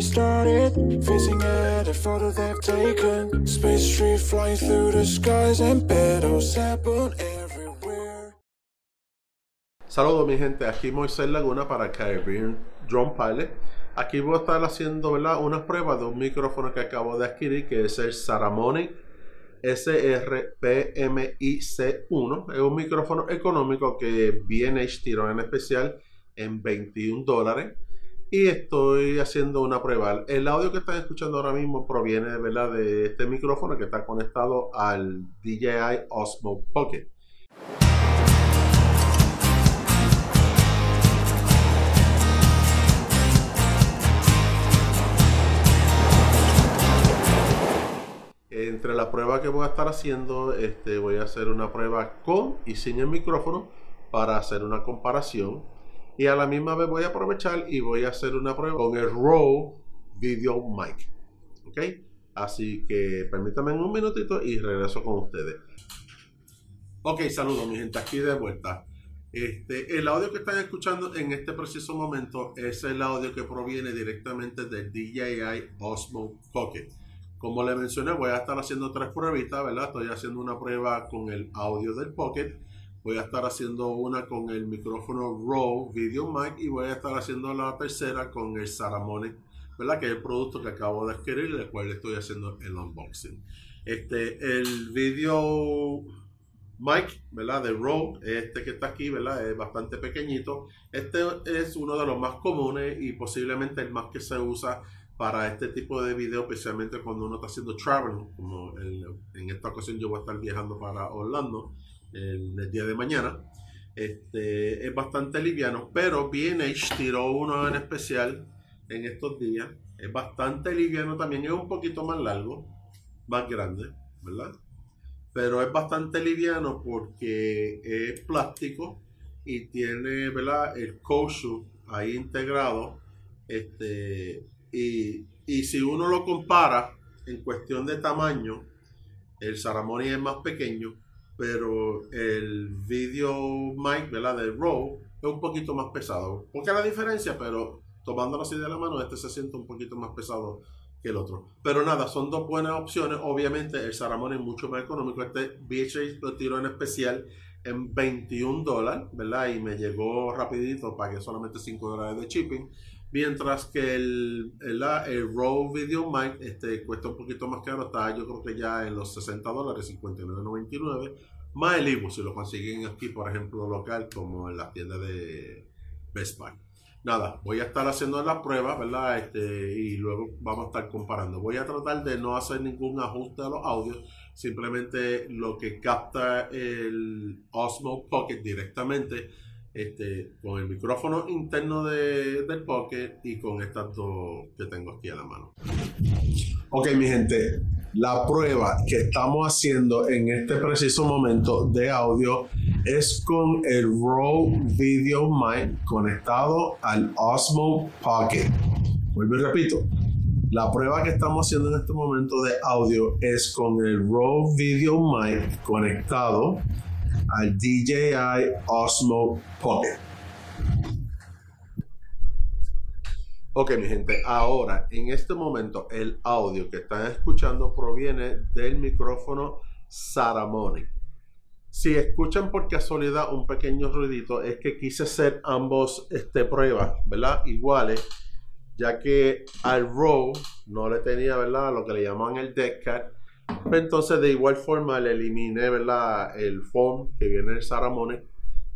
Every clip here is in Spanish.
Saludos mi gente, aquí Moisés Laguna para Caribbean Drone Pilot Aquí voy a estar haciendo ¿verdad? unas pruebas de un micrófono que acabo de adquirir que es el Saramonic SRPMIC1 es un micrófono económico que viene tiró en especial en 21 dólares y estoy haciendo una prueba. El audio que están escuchando ahora mismo proviene ¿verdad? de este micrófono que está conectado al DJI Osmo Pocket. Entre las pruebas que voy a estar haciendo, este, voy a hacer una prueba con y sin el micrófono para hacer una comparación y a la misma vez voy a aprovechar y voy a hacer una prueba con el Rode Video Mic. ¿Ok? Así que permítanme un minutito y regreso con ustedes. Ok, saludos mi gente, aquí de vuelta. Este, el audio que están escuchando en este preciso momento es el audio que proviene directamente del DJI Osmo Pocket. Como les mencioné, voy a estar haciendo tres pruebas, ¿verdad? Estoy haciendo una prueba con el audio del Pocket voy a estar haciendo una con el micrófono Rode Video Mic y voy a estar haciendo la tercera con el Saramonic, ¿verdad? Que es el producto que acabo de adquirir, el cual estoy haciendo el unboxing. Este, el video mic, ¿verdad? De Rode, este que está aquí, ¿verdad? Es bastante pequeñito. Este es uno de los más comunes y posiblemente el más que se usa para este tipo de video, especialmente cuando uno está haciendo travel, como en esta ocasión yo voy a estar viajando para Orlando el día de mañana. Este, es bastante liviano, pero viene tiró uno en especial en estos días. Es bastante liviano también, es un poquito más largo, más grande, ¿verdad? Pero es bastante liviano porque es plástico y tiene, ¿verdad? El Kosu ahí integrado. Este, y, y si uno lo compara en cuestión de tamaño, el Saramoni es más pequeño, pero el video mic, ¿verdad? de Row es un poquito más pesado. Porque la diferencia, pero tomándolo así de la mano, este se siente un poquito más pesado que el otro. Pero nada, son dos buenas opciones. Obviamente el Saramón es mucho más económico. Este VHS lo tiró en especial en 21 dólares, ¿verdad? Y me llegó rapidito, pagué solamente 5 dólares de shipping. Mientras que el, ah, el, Raw Video Mic este, cuesta un poquito más caro, está yo creo que ya en los 60 dólares, 59.99, más el Ivo, si lo consiguen aquí, por ejemplo, local, como en la tienda de Best Buy. Nada, voy a estar haciendo la prueba, ¿verdad? Este, y luego vamos a estar comparando. Voy a tratar de no hacer ningún ajuste a los audios, simplemente lo que capta el Osmo Pocket directamente este, con el micrófono interno de, del pocket y con estas dos que tengo aquí a la mano. Ok, mi gente, la prueba que estamos haciendo en este preciso momento de audio es con el Rode VideoMic conectado al Osmo Pocket. Vuelvo y repito. La prueba que estamos haciendo en este momento de audio es con el Rode Video conectado al DJI Osmo Pocket. Ok, mi gente, ahora en este momento el audio que están escuchando proviene del micrófono Saramonic. Si escuchan por casualidad un pequeño ruidito, es que quise hacer ambos este, pruebas, ¿verdad? Iguales, ya que al row no le tenía, ¿verdad? Lo que le llaman el deck entonces, de igual forma, le eliminé el fondo que viene el Saramone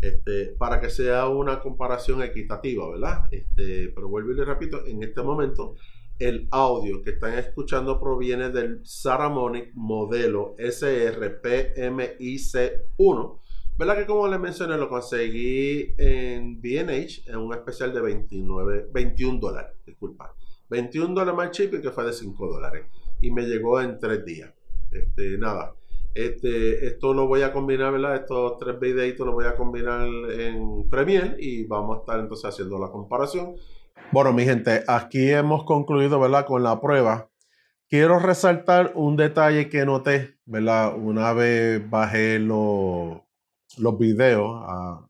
este, para que sea una comparación equitativa, ¿verdad? Este, pero vuelvo y le repito, en este momento el audio que están escuchando proviene del Saramonic modelo SRPMIC1, ¿verdad? Que como les mencioné, lo conseguí en BH en un especial de 29, 21 dólares, disculpa, 21 dólares más chip y que fue de 5 dólares y me llegó en tres días. Este, nada. Este, esto lo voy a combinar, ¿verdad? Estos tres videitos lo voy a combinar en Premiere y vamos a estar entonces haciendo la comparación. Bueno, mi gente, aquí hemos concluido, ¿verdad? Con la prueba. Quiero resaltar un detalle que noté, ¿verdad? Una vez bajé los los videos a,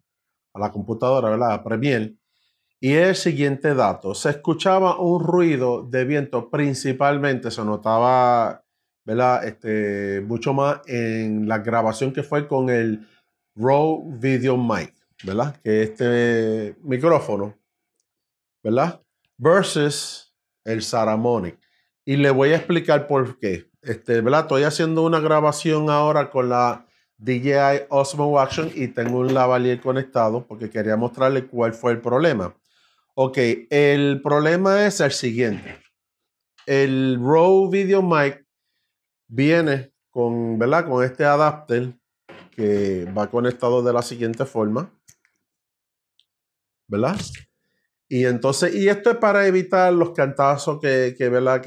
a, la computadora, ¿verdad? A Premiere y el siguiente dato. Se escuchaba un ruido de viento, principalmente se notaba, ¿verdad? Este, mucho más en la grabación que fue con el Rode Video Mic, ¿verdad? Que este micrófono, ¿verdad? Versus el Saramonic. Y le voy a explicar por qué. Este, ¿verdad? Estoy haciendo una grabación ahora con la DJI Osmo Action y tengo un lavalier conectado porque quería mostrarle cuál fue el problema. Ok, el problema es el siguiente. El Row Video Mic viene con, con este adapter que va conectado de la siguiente forma. ¿Verdad? Y entonces, y esto es para evitar los cantazos que, ¿verdad?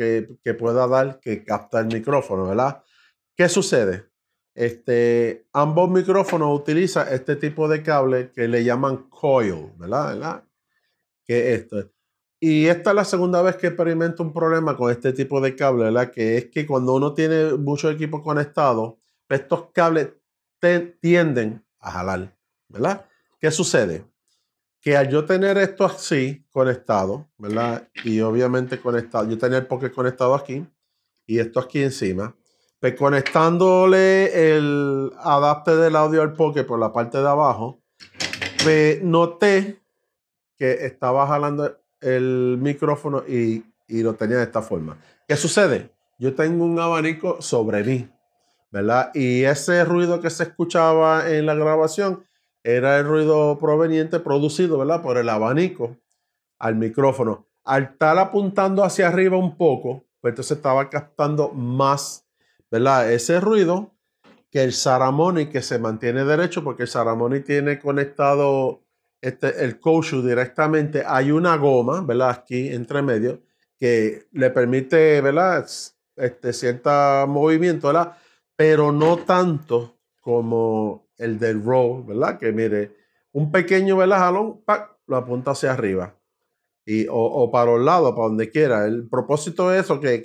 pueda dar que capta el micrófono, ¿verdad? ¿Qué sucede? Este, ambos micrófonos utilizan este tipo de cable que le llaman coil, ¿verdad? ¿verdad? que esto. Y esta es la segunda vez que experimento un problema con este tipo de cable, ¿verdad? Que es que cuando uno tiene muchos equipos conectados, estos cables tienden a jalar, ¿verdad? ¿Qué sucede? Que al yo tener esto así conectado, ¿verdad? Y obviamente conectado, yo tenía el pocket conectado aquí y esto aquí encima, pues conectándole el adapte del audio al pocket por la parte de abajo, me pues noté que estaba jalando el micrófono y, lo tenía de esta forma. ¿Qué sucede? Yo tengo un abanico sobre mí, ¿verdad? Y ese ruido que se escuchaba en la grabación era el ruido proveniente producido, ¿verdad? Por el abanico al micrófono. Al estar apuntando hacia arriba un poco, pues entonces estaba captando más, ¿verdad? Ese ruido que el Saramoni que se mantiene derecho porque el Saramoni tiene conectado este, el koshu directamente, hay una goma, ¿verdad? Aquí entre medio, que le permite, ¿verdad? Este, cierto movimiento, ¿verdad? Pero no tanto como el del roll, ¿verdad? Que mire, un pequeño, ¿verdad? Jalón, ¡pac! lo apunta hacia arriba. Y, o, para un lado, para donde quiera. El propósito es eso, eh,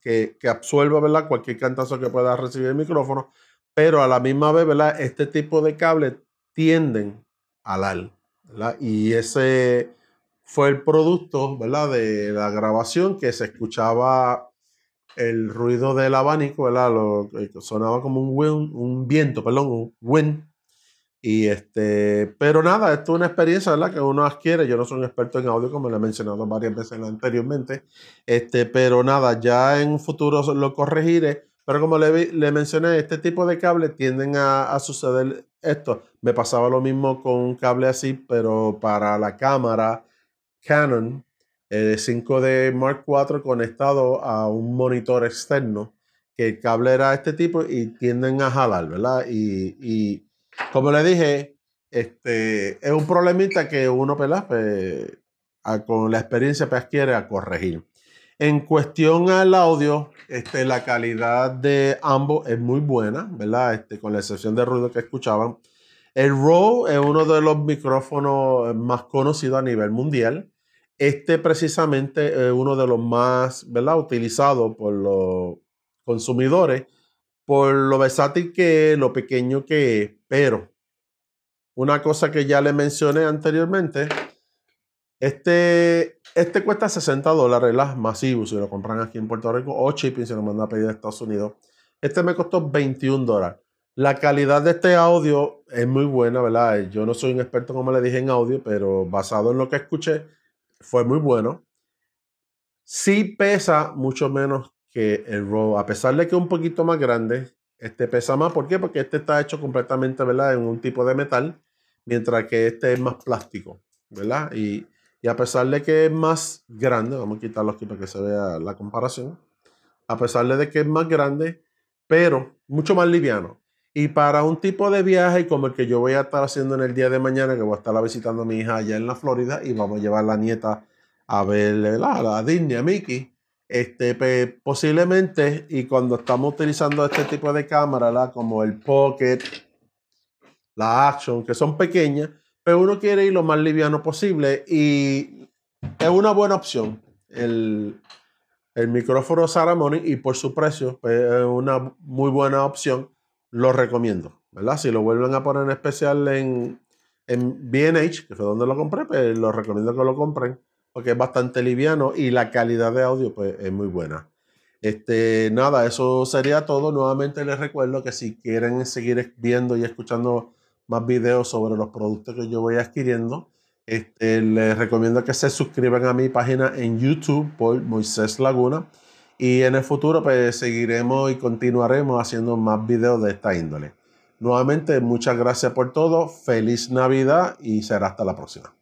que, que, absuelva, ¿verdad? Cualquier cantazo que pueda recibir el micrófono. Pero a la misma vez, ¿verdad? Este tipo de cables tienden al al y ese fue el producto, ¿verdad? De la grabación que se escuchaba el ruido del abanico, sonaba como un, wind, viento, perdón, un wind. Y este, pero nada, esto es una experiencia, Que uno adquiere. Yo no soy un experto en audio, como le he mencionado varias veces anteriormente. Este, pero nada, ya en un futuro lo corregiré pero como le, mencioné, este tipo de cables tienden a, suceder esto. Me pasaba lo mismo con un cable así, pero para la cámara Canon 5D eh, Mark IV conectado a un monitor externo, que el cable era este tipo y tienden a jalar, ¿verdad? y, como le dije, este, es un problemita que uno, pues, con la experiencia, pues, quiere a corregir. En cuestión al audio, este, la calidad de ambos es muy buena, ¿verdad? Este, con la excepción del ruido que escuchaban. El Rode es uno de los micrófonos más conocidos a nivel mundial. Este precisamente es uno de los más ¿verdad? utilizados por los consumidores por lo versátil que es, lo pequeño que es. Pero una cosa que ya le mencioné anteriormente este, este cuesta 60 dólares, las masivo, si lo compran aquí en Puerto Rico, o shipping si lo mandan a pedir a Estados Unidos. Este me costó 21 dólares. La calidad de este audio es muy buena, ¿verdad? Yo no soy un experto, como le dije, en audio, pero basado en lo que escuché, fue muy bueno. Sí pesa mucho menos que el Rode, a pesar de que es un poquito más grande, este pesa más. ¿Por qué? Porque este está hecho completamente, ¿verdad? En un tipo de metal, mientras que este es más plástico, ¿verdad? Y y a pesar de que es más grande, vamos a quitarlo aquí para que se vea la comparación, a pesar de que es más grande, pero mucho más liviano. Y para un tipo de viaje como el que yo voy a estar haciendo en el día de mañana, que voy a estar visitando a mi hija allá en la Florida y vamos a llevar la nieta a ver a, Disney, a Mickey, este, pues, posiblemente, y cuando estamos utilizando este tipo de cámaras, como el Pocket, la Action, que son pequeñas, pero uno quiere ir lo más liviano posible y es una buena opción el, micrófono Saramoni y por su precio pues, es una muy buena opción. Lo recomiendo, ¿verdad? Si lo vuelven a poner en especial en, en BH, que fue donde lo compré, pues lo recomiendo que lo compren porque es bastante liviano y la calidad de audio pues, es muy buena. Este, nada, eso sería todo. Nuevamente les recuerdo que si quieren seguir viendo y escuchando más videos sobre los productos que yo voy adquiriendo. Este, les recomiendo que se suscriban a mi página en YouTube por Moisés Laguna. Y en el futuro pues seguiremos y continuaremos haciendo más videos de esta índole. Nuevamente, muchas gracias por todo. Feliz Navidad y será hasta la próxima.